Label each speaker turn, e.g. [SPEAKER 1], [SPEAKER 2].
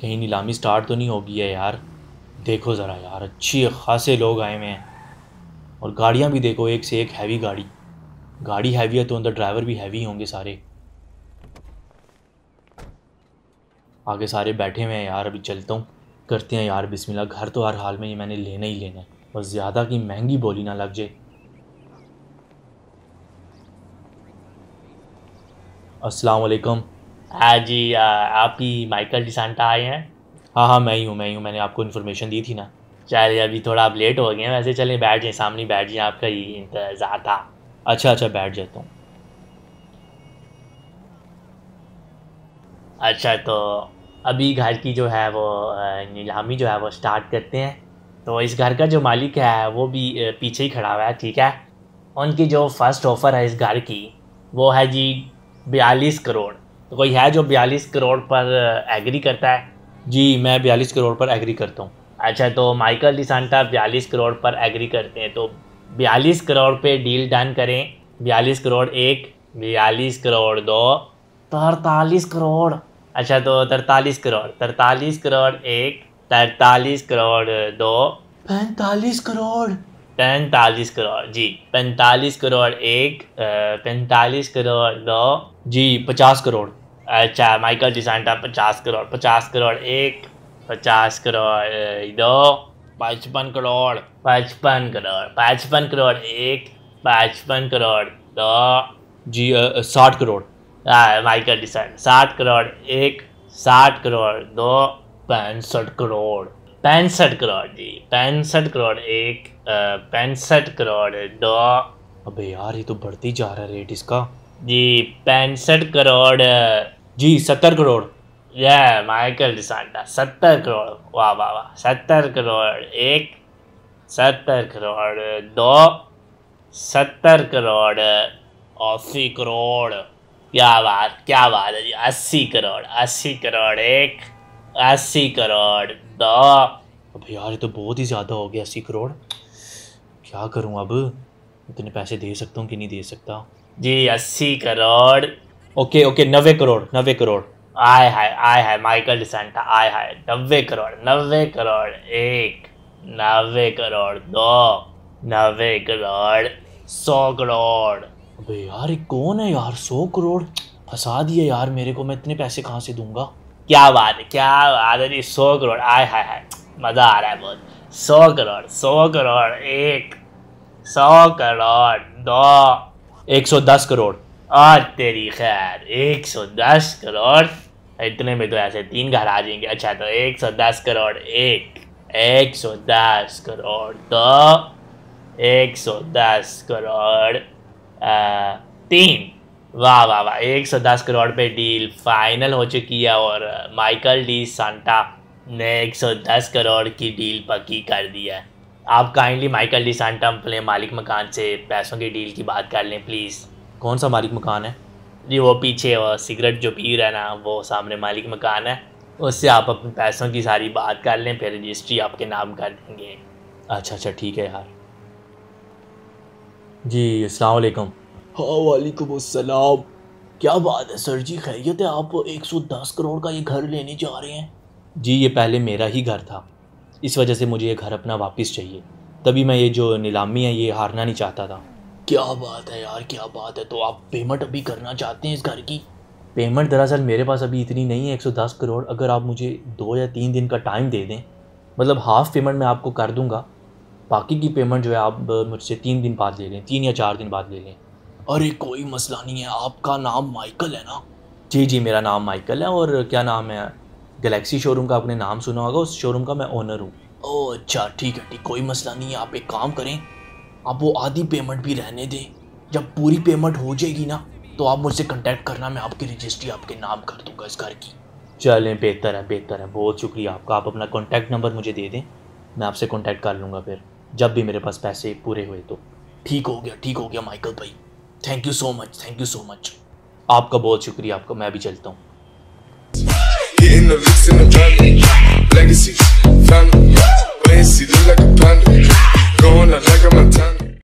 [SPEAKER 1] कहीं नीलामी स्टार्ट तो नहीं होगी है यार देखो ज़रा यार अच्छी खासे लोग आए हुए हैं और गाड़ियाँ भी देखो एक से एक हैवी गाड़ी गाड़ी हैवी है तो अंदर ड्राइवर भी हैवी होंगे सारे आगे सारे बैठे हुए हैं यार अभी चलता हूँ करते हैं यार बिस्मिल्लाह घर तो हर हाल में ये मैंने लेना ही लेना है बस ज़्यादा की महंगी बोली ना लग जाए अस्सलाम वालेकुम हाँ जी आप ही माइकल डिसांटा आए हैं हाँ हाँ मैं ही हूँ मैं ही हूँ मैंने आपको इन्फॉर्मेशन दी थी ना चले अभी थोड़ा आप लेट हो गए हैं वैसे चले बैठ जाए सामने बैठ जाए आपका ही इंतज़ार था अच्छा अच्छा बैठ जाता हूँ अच्छा तो अभी घर की जो है वो नीलामी जो है वो स्टार्ट करते हैं तो इस घर का जो मालिक है वो भी पीछे ही खड़ा हुआ है ठीक है उनकी जो फर्स्ट ऑफ़र है इस घर की वो है जी बयालीस करोड़ तो कोई है जो बयालीस करोड़ पर एग्री करता है जी मैं बयालीस करोड़ पर एग्री करता हूँ अच्छा तो माइकल डिसांटा बयालीस करोड़ पर एग्री करते हैं तो बयालीस करोड़ पे डील डन करें बयालीस करोड़ एक बयालीस करोड़ दो तरतालीस करोड़ अच्छा तो तरतालीस करोड़ तरतालीस करोड़ एक तरतालीस करोड़ दो पैंतालीस करोड़ पैंतालीस करोड़ जी पैंतालीस करोड़ एक पैंतालीस करोड़ दो जी पचास करोड़ अच्छा माइकल डिसांटा पचास करोड़ पचास करोड़ एक पचास करोड़ दो पचपन करोड़ पचपन करोड़ पचपन करोड़ एक पचपन करोड़ दो जी साठ करोड़ माइकल डिसांटा साठ करोड़ एक साठ करोड़ दो पैंसठ करोड़ पैंसठ करोड़ जी पैंसठ करोड़ एक पैंसठ करोड़ दो अबे यार ये तो बढ़ती जा रहा है रेट इसका जी पैंसठ करोड़ जी सत्तर करोड़ यह माइकल डिसांडा सत्तर करोड़ वाह वाह वाह सत्तर करोड़ एक सत्तर करोड़ दो सत्तर करोड़ अस्सी करोड़ क्या बात क्या बात है जी अस्सी करोड़ अस्सी करोड़ एक अस्सी करोड़ दो अभी यार ये तो बहुत ही ज़्यादा हो गया अस्सी करोड़ क्या करूँ अब इतने पैसे दे सकता हूँ कि नहीं दे सकता जी अस्सी करोड़ ओके ओके नबे करोड़ नबे करोड़ आय हाय आय हाय माइकल डिसेंटा आय हाय नब्बे करोड़ नब्बे करोड़ एक नब्बे करोड़ दो नब्बे करोड़ सौ करोड़ अबे यार ये कौन है यार सौ करोड़ फंसा दिया यार मेरे को मैं इतने पैसे कहाँ से दूंगा क्या बात है क्या बात है जी सौ करोड़ आय हाय हाय मज़ा आ रहा है बहुत सौ करोड़ सौ करोड़ एक सौ करोड़ दो एक सौ दस करोड़ और तेरी खैर एक सौ दस करोड़ इतने में तो ऐसे तीन घर आ जाएंगे अच्छा तो एक सौ दस करोड़ एक एक सौ दस करोड़ दो एक सौ दस करोड़ तीन वाह वाह वाह एक सौ दस करोड़ पे डील फाइनल हो चुकी है और माइकल डी सांटा ने एक सौ दस करोड़ की डील पक्की कर दी है आप काइंडली माइकल डी सांटा अपने मालिक मकान से पैसों की डील की बात कर लें प्लीज़ कौन सा मालिक मकान है जी वो पीछे वो सिगरेट जो पी रहा है ना वो सामने मालिक मकान है उससे आप अपने पैसों की सारी बात कर लें फिर रजिस्ट्री आपके नाम कर देंगे अच्छा अच्छा ठीक है यार जी अस्सलाम वालेकुम हाँ वालेकुम अस्सलाम क्या बात है सर जी खैरियत है आप 110 करोड़ का ये घर लेने जा रहे हैं जी ये पहले मेरा ही घर था इस वजह से मुझे ये घर अपना वापस चाहिए तभी मैं ये जो नीलामी है ये हारना नहीं चाहता था क्या बात है यार क्या बात है तो आप पेमेंट अभी करना चाहते हैं इस घर की पेमेंट दरअसल मेरे पास अभी इतनी नहीं है 110 करोड़ अगर आप मुझे दो या तीन दिन का टाइम दे दें मतलब हाफ़ पेमेंट मैं आपको कर दूंगा बाकी की पेमेंट जो है आप मुझसे तीन दिन बाद ले लें तीन या चार दिन बाद ले लें अरे कोई मसला नहीं है आपका नाम माइकल है ना जी जी मेरा नाम माइकल है और क्या नाम है गलेक्सी शोरूम का आपने नाम सुना होगा उस शोरूम का मैं ओनर हूँ ओ अच्छा ठीक है ठीक कोई मसला नहीं है आप एक काम करें आप वो आधी पेमेंट भी रहने दें जब पूरी पेमेंट हो जाएगी ना तो आप मुझसे कंटेक्ट करना मैं आपकी रजिस्ट्री आपके नाम कर दूंगा इस घर की चलें बेहतर है बेहतर है बहुत शुक्रिया आपका आप अपना कॉन्टैक्ट नंबर मुझे दे दें मैं आपसे कॉन्टैक्ट कर लूँगा फिर जब भी मेरे पास पैसे पूरे हुए तो ठीक हो गया ठीक हो गया माइकल भाई thank you so much thank you so much आपका बहुत शुक्रिया आपका मैं भी चलता हूँ Legacy, family, lazy, look like a panda, going out like a Montana.